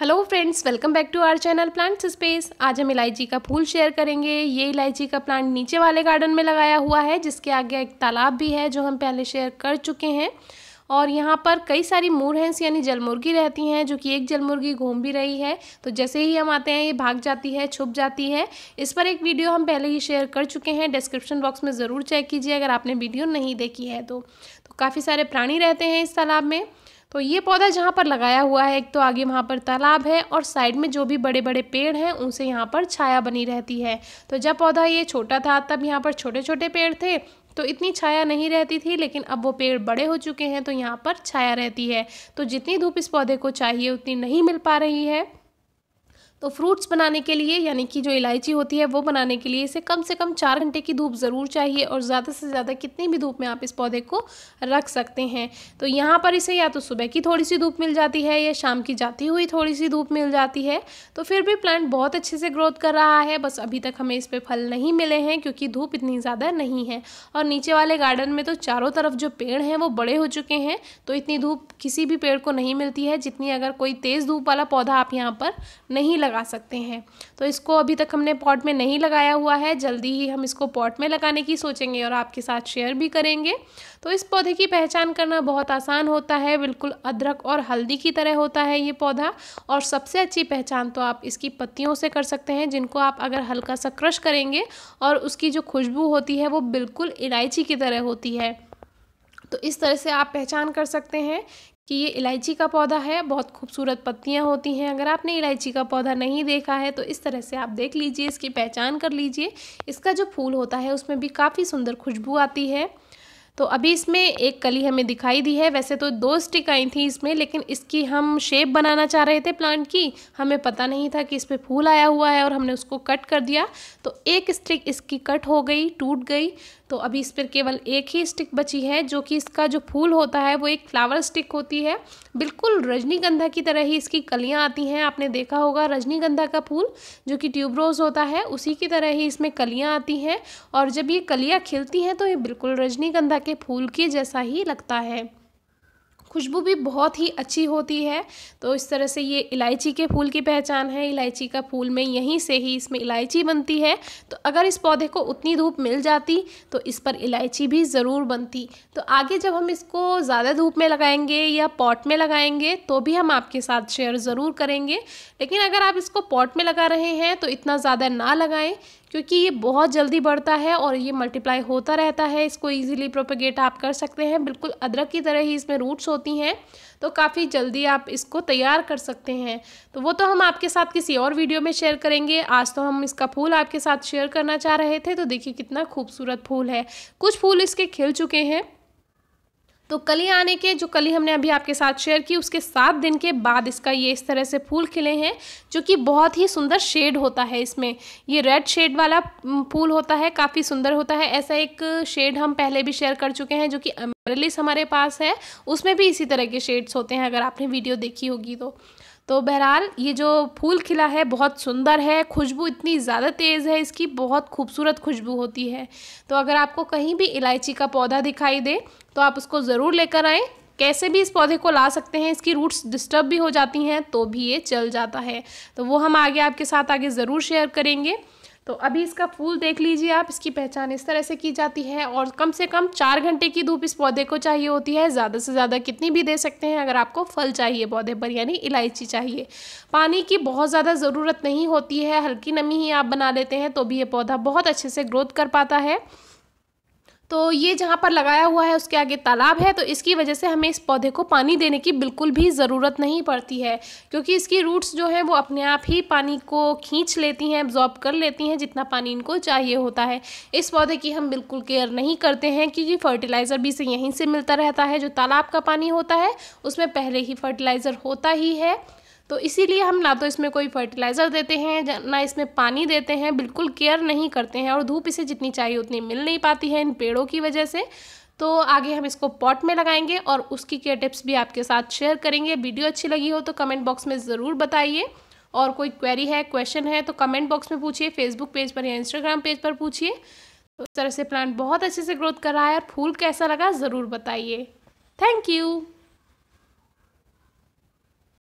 hello friends welcome back to our channel Plants Space आज हम इलायची का फूल शेयर करेंगे ये इलायची का प्लांट नीचे वाले गार्डन में लगाया हुआ है जिसके आगे एक तालाब भी है जो हम पहले शेयर कर चुके हैं और यहाँ पर कई सारी मूरहेंस यानी जलमुर्गी रहती हैं जो कि एक जलमुर्गी घूम भी रही है तो जैसे ही हम आते हैं ये भाग जाती है छुप जाती है इस पर एक वीडियो हम पहले ही शेयर कर चुके हैं डिस्क्रिप्शन बॉक्स में ज़रूर चेक कीजिए अगर आपने वीडियो नहीं देखी है तो, तो काफ़ी सारे प्राणी रहते हैं इस तालाब में तो ये पौधा जहाँ पर लगाया हुआ है एक तो आगे वहाँ पर तालाब है और साइड में जो भी बड़े बड़े पेड़ हैं उनसे यहाँ पर छाया बनी रहती है तो जब पौधा ये छोटा था तब यहाँ पर छोटे छोटे पेड़ थे तो इतनी छाया नहीं रहती थी लेकिन अब वो पेड़ बड़े हो चुके हैं तो यहाँ पर छाया रहती है तो जितनी धूप इस पौधे को चाहिए उतनी नहीं मिल पा रही है तो फ्रूट्स बनाने के लिए यानी कि जो इलायची होती है वो बनाने के लिए इसे कम से कम चार घंटे की धूप ज़रूर चाहिए और ज़्यादा से ज़्यादा कितनी भी धूप में आप इस पौधे को रख सकते हैं तो यहाँ पर इसे या तो सुबह की थोड़ी सी धूप मिल जाती है या शाम की जाती हुई थोड़ी सी धूप मिल जाती है तो फिर भी प्लांट बहुत अच्छे से ग्रोथ कर रहा है बस अभी तक हमें इस पर फल नहीं मिले हैं क्योंकि धूप इतनी ज़्यादा नहीं है और नीचे वाले गार्डन में तो चारों तरफ जो पेड़ हैं वो बड़े हो चुके हैं तो इतनी धूप किसी भी पेड़ को नहीं मिलती है जितनी अगर कोई तेज़ धूप वाला पौधा आप यहाँ पर नहीं लगा सकते हैं तो इसको अभी तक हमने पॉट में नहीं लगाया हुआ है जल्दी ही हम इसको पॉट में लगाने की सोचेंगे और आपके साथ शेयर भी करेंगे तो इस पौधे की पहचान करना बहुत आसान होता है बिल्कुल अदरक और हल्दी की तरह होता है ये पौधा और सबसे अच्छी पहचान तो आप इसकी पत्तियों से कर सकते हैं जिनको आप अगर हल्का सा क्रश करेंगे और उसकी जो खुशबू होती है वो बिल्कुल इलायची की तरह होती है तो इस तरह से आप पहचान कर सकते हैं कि ये इलायची का पौधा है बहुत खूबसूरत पत्तियाँ होती हैं अगर आपने इलायची का पौधा नहीं देखा है तो इस तरह से आप देख लीजिए इसकी पहचान कर लीजिए इसका जो फूल होता है उसमें भी काफ़ी सुंदर खुशबू आती है तो अभी इसमें एक कली हमें दिखाई दी है वैसे तो दो स्टिक आई थी इसमें लेकिन इसकी हम शेप बनाना चाह रहे थे प्लांट की हमें पता नहीं था कि इस पर फूल आया हुआ है और हमने उसको कट कर दिया तो एक स्टिक इसकी कट हो गई टूट गई तो अभी इस पर केवल एक ही स्टिक बची है जो कि इसका जो फूल होता है वो एक फ्लावर स्टिक होती है बिल्कुल रजनीगंधा की तरह ही इसकी कलियाँ आती हैं आपने देखा होगा रजनीगंधा का फूल जो कि ट्यूबरोज होता है उसी की तरह ही इसमें कलियाँ आती हैं और जब ये कलियाँ खिलती हैं तो ये बिल्कुल रजनीगंधा के फूल के जैसा ही लगता है खुशबू भी बहुत ही अच्छी होती है तो इस तरह से ये इलायची के फूल की पहचान है इलायची का फूल में यहीं से ही इसमें इलायची बनती है तो अगर इस पौधे को उतनी धूप मिल जाती तो इस पर इलायची भी ज़रूर बनती तो आगे जब हम इसको ज़्यादा धूप में लगाएंगे या पॉट में लगाएंगे तो भी हम आपके साथ शेयर ज़रूर करेंगे लेकिन अगर आप इसको पॉट में लगा रहे हैं तो इतना ज़्यादा ना लगाएँ क्योंकि ये बहुत जल्दी बढ़ता है और ये मल्टीप्लाई होता रहता है इसको ईजिली प्रोपेगेट आप कर सकते हैं बिल्कुल अदरक की तरह ही इसमें रूट्स होती हैं तो काफ़ी जल्दी आप इसको तैयार कर सकते हैं तो वो तो हम आपके साथ किसी और वीडियो में शेयर करेंगे आज तो हम इसका फूल आपके साथ शेयर करना चाह रहे थे तो देखिए कितना खूबसूरत फूल है कुछ फूल इसके खिल चुके हैं तो कली आने के जो कली हमने अभी आपके साथ शेयर की उसके सात दिन के बाद इसका ये इस तरह से फूल खिले हैं जो कि बहुत ही सुंदर शेड होता है इसमें ये रेड शेड वाला फूल होता है काफ़ी सुंदर होता है ऐसा एक शेड हम पहले भी शेयर कर चुके हैं जो कि अमरलिस हमारे पास है उसमें भी इसी तरह के शेड्स होते हैं अगर आपने वीडियो देखी होगी तो तो बहरहाल ये जो फूल खिला है बहुत सुंदर है खुशबू इतनी ज़्यादा तेज़ है इसकी बहुत खूबसूरत खुशबू होती है तो अगर आपको कहीं भी इलायची का पौधा दिखाई दे तो आप उसको ज़रूर लेकर आएँ कैसे भी इस पौधे को ला सकते हैं इसकी रूट्स डिस्टर्ब भी हो जाती हैं तो भी ये चल जाता है तो वो हम आगे आपके साथ आगे ज़रूर शेयर करेंगे तो अभी इसका फूल देख लीजिए आप इसकी पहचान इस तरह से की जाती है और कम से कम चार घंटे की धूप इस पौधे को चाहिए होती है ज़्यादा से ज़्यादा कितनी भी दे सकते हैं अगर आपको फल चाहिए पौधे पर यानी इलायची चाहिए पानी की बहुत ज़्यादा ज़रूरत नहीं होती है हल्की नमी ही आप बना लेते हैं तो भी ये पौधा बहुत अच्छे से ग्रोथ कर पाता है तो ये जहाँ पर लगाया हुआ है उसके आगे तालाब है तो इसकी वजह से हमें इस पौधे को पानी देने की बिल्कुल भी ज़रूरत नहीं पड़ती है क्योंकि इसकी रूट्स जो हैं वो अपने आप ही पानी को खींच लेती हैं एब्जॉर्ब कर लेती हैं जितना पानी इनको चाहिए होता है इस पौधे की हम बिल्कुल केयर नहीं करते हैं क्योंकि फर्टिलाइज़र भी से यहीं से मिलता रहता है जो तालाब का पानी होता है उसमें पहले ही फर्टिलाइज़र होता ही है तो इसीलिए हम ना तो इसमें कोई फर्टिलाइज़र देते हैं ना इसमें पानी देते हैं बिल्कुल केयर नहीं करते हैं और धूप इसे जितनी चाहिए उतनी मिल नहीं पाती है इन पेड़ों की वजह से तो आगे हम इसको पॉट में लगाएंगे और उसकी केयर टिप्स भी आपके साथ शेयर करेंगे वीडियो अच्छी लगी हो तो कमेंट बॉक्स में ज़रूर बताइए और कोई क्वेरी है क्वेश्चन है तो कमेंट बॉक्स में पूछिए फेसबुक पेज पर या इंस्टाग्राम पेज पर पूछिए उस तो तरह से प्लांट बहुत अच्छे से ग्रोथ कर रहा है और फूल कैसा लगा ज़रूर बताइए थैंक यू